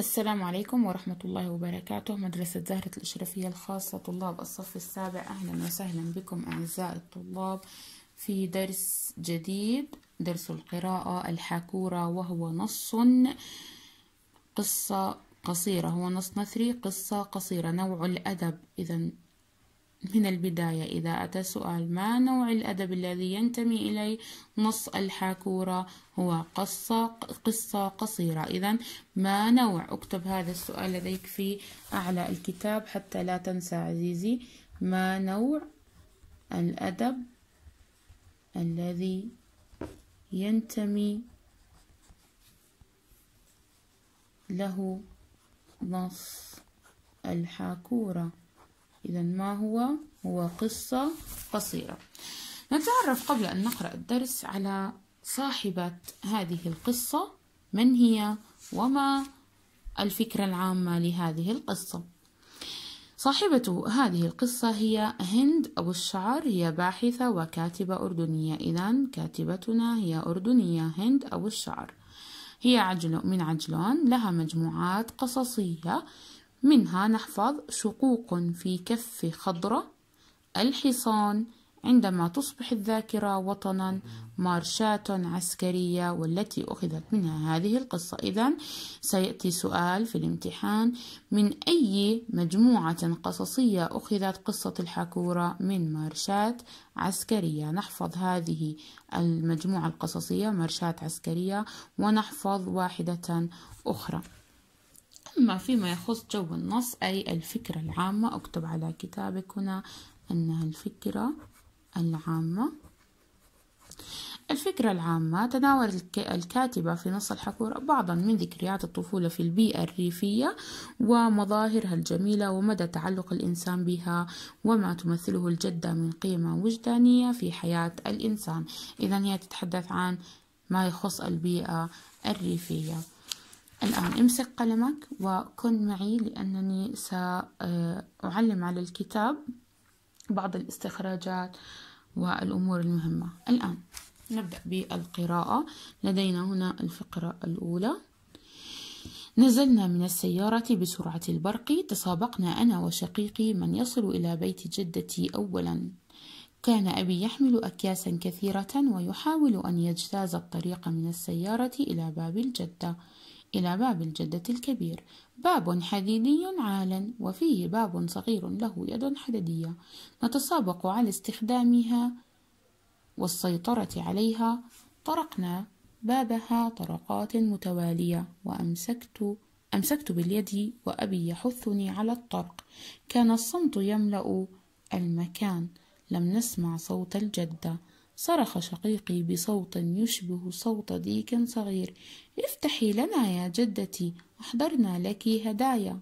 السلام عليكم ورحمة الله وبركاته مدرسة زهرة الإشرفية الخاصة طلاب الصف السابع أهلا وسهلا بكم أعزائي الطلاب في درس جديد درس القراءة الحاكورة وهو نص قصة قصيرة هو نص نثري قصة قصيرة نوع الأدب إذا من البداية إذا أتى سؤال ما نوع الأدب الذي ينتمي إليه نص الحاكورة هو قصة قصة قصيرة إذا ما نوع اكتب هذا السؤال لديك في أعلى الكتاب حتى لا تنسى عزيزي ما نوع الأدب الذي ينتمي له نص الحاكوره إذا ما هو؟ هو قصة قصيرة نتعرف قبل أن نقرأ الدرس على صاحبة هذه القصة من هي وما الفكرة العامة لهذه القصة صاحبة هذه القصة هي هند أبو الشعر هي باحثة وكاتبة أردنية إذا كاتبتنا هي أردنية هند أبو الشعر هي عجل من عجلون لها مجموعات قصصية منها نحفظ شقوق في كف خضرة الحصان عندما تصبح الذاكرة وطنا مارشات عسكرية والتي أخذت منها هذه القصة إذا سيأتي سؤال في الامتحان من أي مجموعة قصصية أخذت قصة الحكورة من مارشات عسكرية نحفظ هذه المجموعة القصصية مارشات عسكرية ونحفظ واحدة أخرى أما فيما يخص جو النص أي الفكرة العامة أكتب على كتابك هنا أنها الفكرة العامة الفكرة العامة تناول الكاتبة في نص الحكورة بعضا من ذكريات الطفولة في البيئة الريفية ومظاهرها الجميلة ومدى تعلق الإنسان بها وما تمثله الجدة من قيمة وجدانية في حياة الإنسان إذا هي تتحدث عن ما يخص البيئة الريفية الآن امسك قلمك وكن معي لأنني سأعلم على الكتاب بعض الاستخراجات والأمور المهمة الآن نبدأ بالقراءة لدينا هنا الفقرة الأولى نزلنا من السيارة بسرعة البرق تسابقنا أنا وشقيقي من يصل إلى بيت جدتي أولا كان أبي يحمل أكياسا كثيرة ويحاول أن يجتاز الطريق من السيارة إلى باب الجدة إلى باب الجدة الكبير باب حديدي عال وفيه باب صغير له يد حديدية نتسابق على استخدامها والسيطرة عليها طرقنا بابها طرقات متوالية وأمسكت أمسكت باليد وأبي يحثني على الطرق كان الصمت يملأ المكان لم نسمع صوت الجدة صرخ شقيقي بصوت يشبه صوت ديك صغير افتحي لنا يا جدتي أحضرنا لك هدايا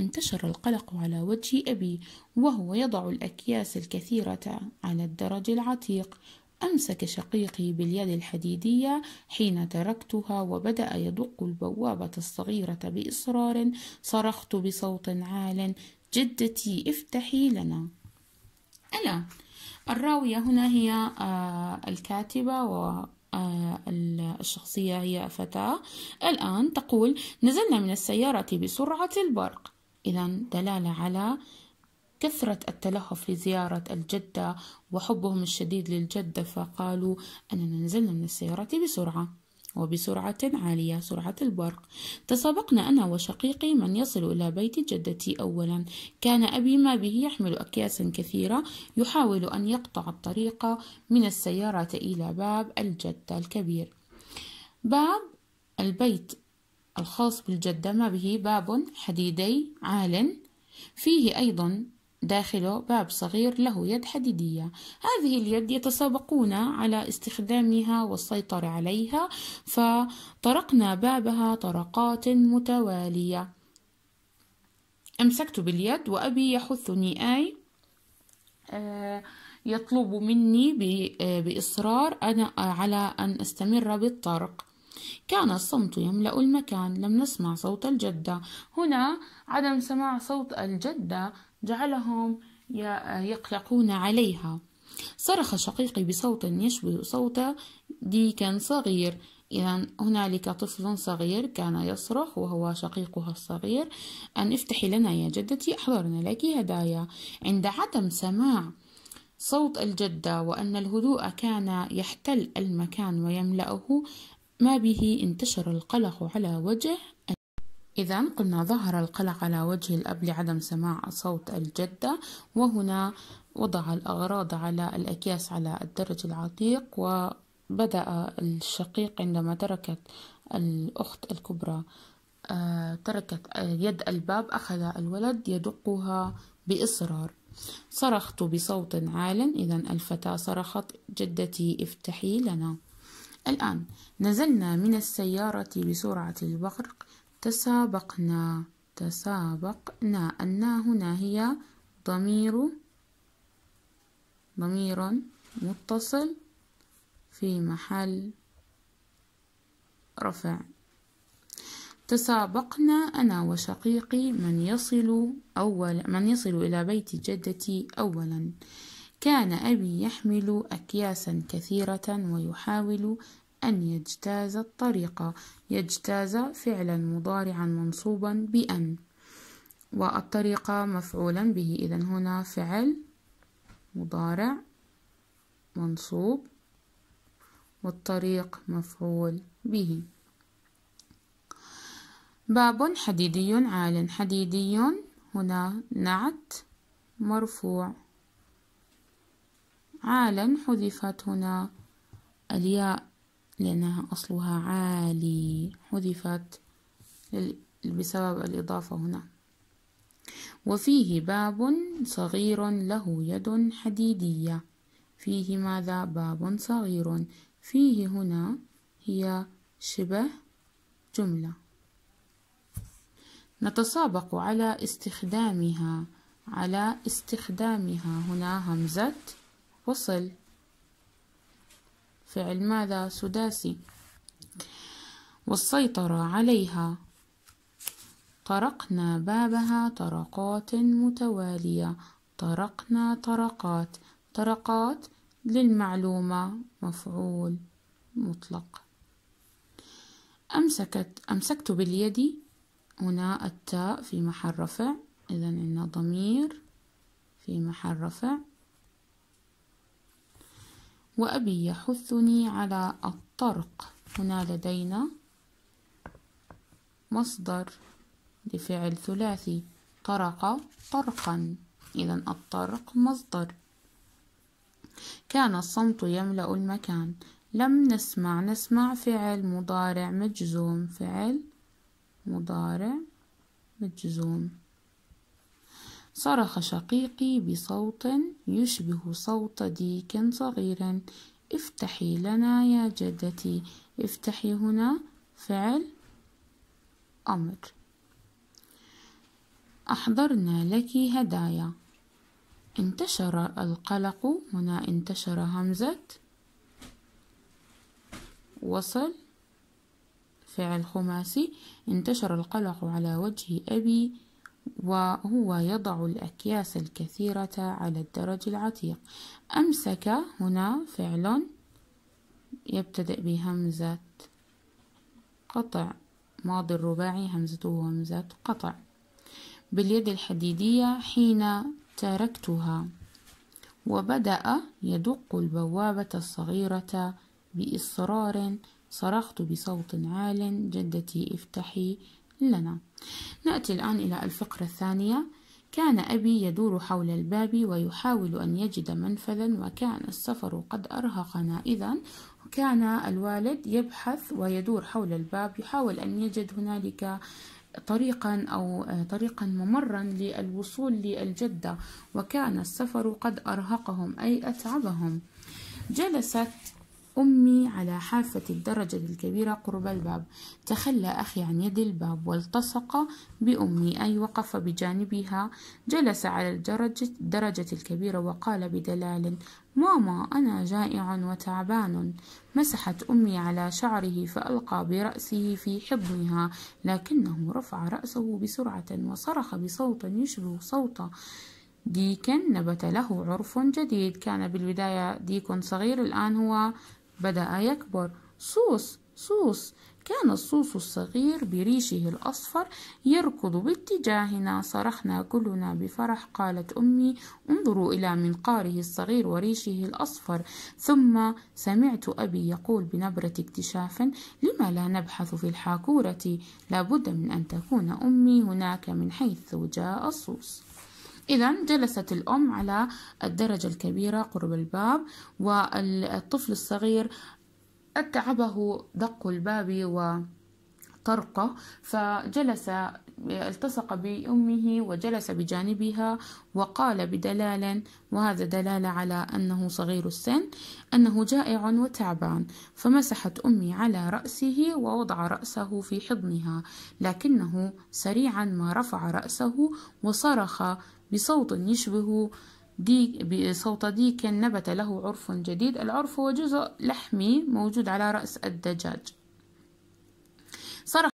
انتشر القلق على وجه أبي وهو يضع الأكياس الكثيرة على الدرج العتيق أمسك شقيقي باليد الحديدية حين تركتها وبدأ يدق البوابة الصغيرة بإصرار صرخت بصوت عال جدتي افتحي لنا أنا الراوية هنا هي آه، الكاتبة و آه، الشخصية هي فتاة الآن تقول نزلنا من السيارة بسرعة البرق إذا دلالة على كثرة التلهف لزيارة الجدة وحبهم الشديد للجدة فقالوا أننا نزلنا من السيارة بسرعة وبسرعة عالية سرعة البرق تسابقنا أنا وشقيقي من يصل إلى بيت جدتي أولا كان أبي ما به يحمل أكياسا كثيرة يحاول أن يقطع الطريق من السيارة إلى باب الجدة الكبير باب البيت الخاص بالجدة ما به باب حديدي عال فيه أيضا داخله باب صغير له يد حديدية هذه اليد يتسابقون على استخدامها والسيطرة عليها فطرقنا بابها طرقات متوالية أمسكت باليد وأبي يحثني أي آه، يطلب مني آه، بإصرار أنا آه، على أن أستمر بالطرق كان الصمت يملأ المكان لم نسمع صوت الجدة هنا عدم سماع صوت الجدة جعلهم يقلقون عليها صرخ شقيقي بصوت يشبه صوت ديكن صغير إذا هنالك طفل صغير كان يصرخ وهو شقيقها الصغير أن افتحي لنا يا جدتي أحضرنا لك هدايا عند عدم سماع صوت الجدة وأن الهدوء كان يحتل المكان ويملأه ما به انتشر القلق على وجه إذا قلنا ظهر القلق على وجه الأب لعدم سماع صوت الجدة وهنا وضع الأغراض على الأكياس على الدرج العتيق وبدأ الشقيق عندما تركت الأخت الكبرى آه، تركت يد الباب أخذ الولد يدقها بإصرار صرخت بصوت عال إذا الفتاة صرخت جدتي افتحي لنا الآن نزلنا من السيارة بسرعة البرق تسابقنا تسابقنا أن هنا هي ضمير ضمير متصل في محل رفع تسابقنا أنا وشقيقي من يصل أول من يصل إلى بيت جدتي أولا كان أبي يحمل أكياسا كثيرة ويحاول أن يجتاز الطريق يجتاز فعلا مضارعا منصوبا بأن والطريقة مفعولا به إذا هنا فعل مضارع منصوب والطريق مفعول به باب حديدي عال حديدي هنا نعت مرفوع عالا حذفت هنا الياء لأنها أصلها عالي حذفت بسبب الإضافة هنا وفيه باب صغير له يد حديدية فيه ماذا باب صغير فيه هنا هي شبه جملة نتسابق على استخدامها على استخدامها هنا همزة وصل فعل ماذا سداسي والسيطرة عليها طرقنا بابها طرقات متوالية طرقنا طرقات طرقات للمعلومة مفعول مطلق أمسكت أمسكت باليد هنا التاء في محل رفع إذا إن ضمير في محل رفع وأبي يحثني على الطرق هنا لدينا مصدر لفعل ثلاثي طرق طرقا إذا الطرق مصدر كان الصمت يملأ المكان لم نسمع نسمع فعل مضارع مجزوم فعل مضارع مجزوم صرخ شقيقي بصوت يشبه صوت ديك صغير افتحي لنا يا جدتي افتحي هنا فعل أمر أحضرنا لك هدايا انتشر القلق هنا انتشر همزة وصل فعل خماسي انتشر القلق على وجه أبي وهو يضع الأكياس الكثيرة على الدرج العتيق أمسك هنا فعل يبتدأ بهمزة قطع ماضي الرباعي همزته همزة قطع باليد الحديدية حين تركتها وبدأ يدق البوابة الصغيرة بإصرار صرخت بصوت عال جدتي افتحي لنا نأتي الآن إلى الفقرة الثانية كان أبي يدور حول الباب ويحاول أن يجد منفذا وكان السفر قد أرهقنا إذا كان الوالد يبحث ويدور حول الباب يحاول أن يجد هنالك طريقا أو طريقا ممرا للوصول للجدة وكان السفر قد أرهقهم أي أتعبهم جلست أمي على حافة الدرجة الكبيرة قرب الباب تخلى أخي عن يد الباب والتصق بأمي أي وقف بجانبها جلس على الدرجة, الدرجة الكبيرة وقال بدلال ماما أنا جائع وتعبان مسحت أمي على شعره فألقى برأسه في حضنها لكنه رفع رأسه بسرعة وصرخ بصوت يشبه صوت ديك نبت له عرف جديد كان بالبداية ديك صغير الآن هو بدأ يكبر صوص صوص كان الصوص الصغير بريشه الأصفر يركض باتجاهنا صرخنا كلنا بفرح قالت أمي انظروا إلى منقاره الصغير وريشه الأصفر ثم سمعت أبي يقول بنبرة اكتشاف لما لا نبحث في الحاكورة لابد من أن تكون أمي هناك من حيث جاء الصوص إذا جلست الأم على الدرجة الكبيرة قرب الباب والطفل الصغير أتعبه دق الباب و طرقه فجلس التصق بأمه وجلس بجانبها وقال بدلال وهذا دلالة على أنه صغير السن أنه جائع وتعبان فمسحت أمي على رأسه ووضع رأسه في حضنها لكنه سريعا ما رفع رأسه وصرخ بصوت يشبه دي بصوت ديك نبت له عرف جديد العرف هو جزء لحمي موجود على رأس الدجاج صرخ